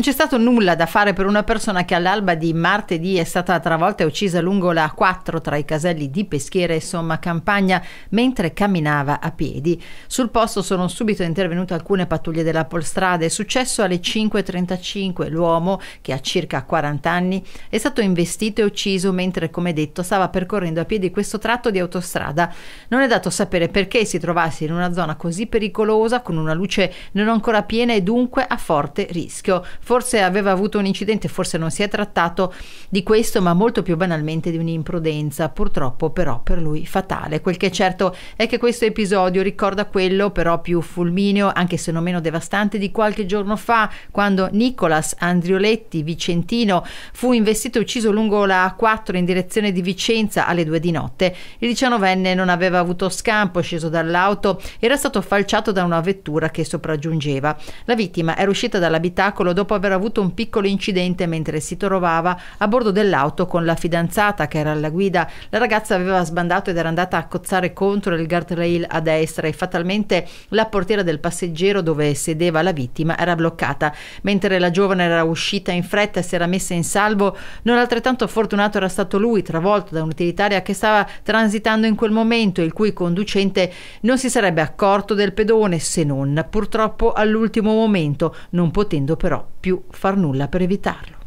Non c'è stato nulla da fare per una persona che all'alba di martedì è stata travolta e uccisa lungo la 4 tra i caselli di Peschiera e Somma Campagna mentre camminava a piedi. Sul posto sono subito intervenute alcune pattuglie della polstrada. È successo alle 5.35. L'uomo, che ha circa 40 anni, è stato investito e ucciso mentre, come detto, stava percorrendo a piedi questo tratto di autostrada. Non è dato sapere perché si trovasse in una zona così pericolosa, con una luce non ancora piena e dunque a forte rischio. Forse aveva avuto un incidente, forse non si è trattato di questo, ma molto più banalmente di un'imprudenza, purtroppo però per lui fatale. Quel che è certo è che questo episodio ricorda quello però più fulmineo, anche se non meno devastante, di qualche giorno fa, quando Nicolas Andrioletti, vicentino, fu investito e ucciso lungo la A4 in direzione di Vicenza alle due di notte. Il 19enne non aveva avuto scampo, sceso dall'auto, era stato falciato da una vettura che sopraggiungeva. La vittima era uscita dall'abitacolo dopo dopo aver avuto un piccolo incidente mentre si trovava a bordo dell'auto con la fidanzata che era alla guida. La ragazza aveva sbandato ed era andata a cozzare contro il guardrail a destra e fatalmente la portiera del passeggero dove sedeva la vittima era bloccata. Mentre la giovane era uscita in fretta e si era messa in salvo, non altrettanto fortunato era stato lui, travolto da un'utilitaria che stava transitando in quel momento, il cui conducente non si sarebbe accorto del pedone se non purtroppo all'ultimo momento, non potendo però più far nulla per evitarlo.